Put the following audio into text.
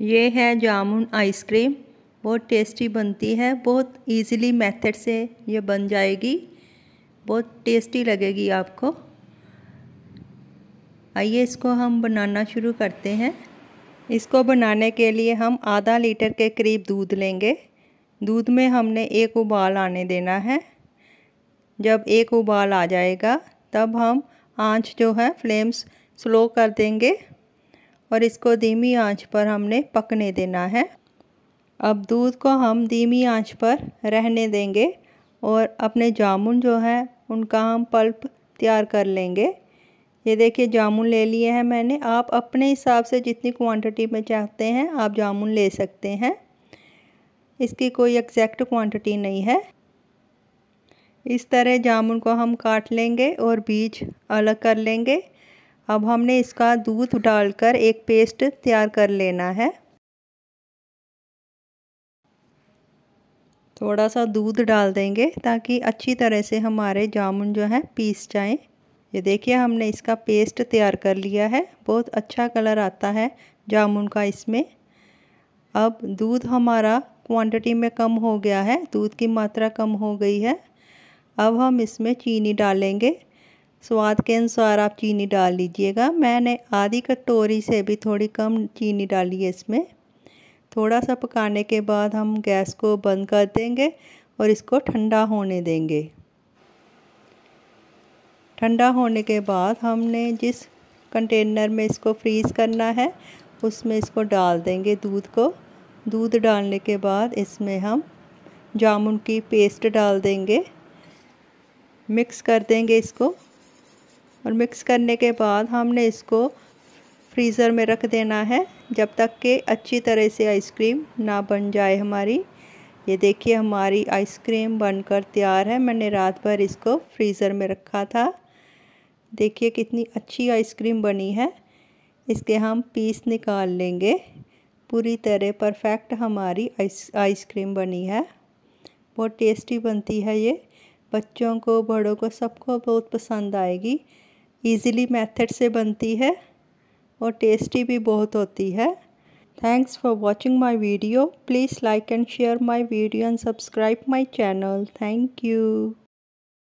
ये है जामुन आइसक्रीम बहुत टेस्टी बनती है बहुत इजीली मेथड से ये बन जाएगी बहुत टेस्टी लगेगी आपको आइए इसको हम बनाना शुरू करते हैं इसको बनाने के लिए हम आधा लीटर के करीब दूध लेंगे दूध में हमने एक उबाल आने देना है जब एक उबाल आ जाएगा तब हम आंच जो है फ्लेम्स स्लो कर देंगे और इसको धीमी आंच पर हमने पकने देना है अब दूध को हम धीमी आंच पर रहने देंगे और अपने जामुन जो हैं उनका हम पल्प तैयार कर लेंगे ये देखिए जामुन ले लिए हैं मैंने आप अपने हिसाब से जितनी क्वांटिटी में चाहते हैं आप जामुन ले सकते हैं इसकी कोई एग्जैक्ट क्वांटिटी नहीं है इस तरह जामुन को हम काट लेंगे और बीज अलग कर लेंगे अब हमने इसका दूध डालकर एक पेस्ट तैयार कर लेना है थोड़ा सा दूध डाल देंगे ताकि अच्छी तरह से हमारे जामुन जो हैं पीस जाएं ये देखिए हमने इसका पेस्ट तैयार कर लिया है बहुत अच्छा कलर आता है जामुन का इसमें अब दूध हमारा क्वांटिटी में कम हो गया है दूध की मात्रा कम हो गई है अब हम इसमें चीनी डालेंगे स्वाद के अनुसार आप चीनी डाल लीजिएगा मैंने आधी कटोरी से भी थोड़ी कम चीनी डाली है इसमें थोड़ा सा पकाने के बाद हम गैस को बंद कर देंगे और इसको ठंडा होने देंगे ठंडा होने के बाद हमने जिस कंटेनर में इसको फ्रीज़ करना है उसमें इसको डाल देंगे दूध को दूध डालने के बाद इसमें हम जामुन की पेस्ट डाल देंगे मिक्स कर देंगे इसको और मिक्स करने के बाद हमने इसको फ्रीज़र में रख देना है जब तक कि अच्छी तरह से आइसक्रीम ना बन जाए हमारी ये देखिए हमारी आइसक्रीम बनकर तैयार है मैंने रात भर इसको फ्रीज़र में रखा था देखिए कितनी अच्छी आइसक्रीम बनी है इसके हम पीस निकाल लेंगे पूरी तरह परफेक्ट हमारी आइस आइसक्रीम बनी है बहुत टेस्टी बनती है ये बच्चों को बड़ों को सबको बहुत पसंद आएगी इजीली मैथड से बनती है और टेस्टी भी बहुत होती है thanks for watching my video please like and share my video and subscribe my channel thank you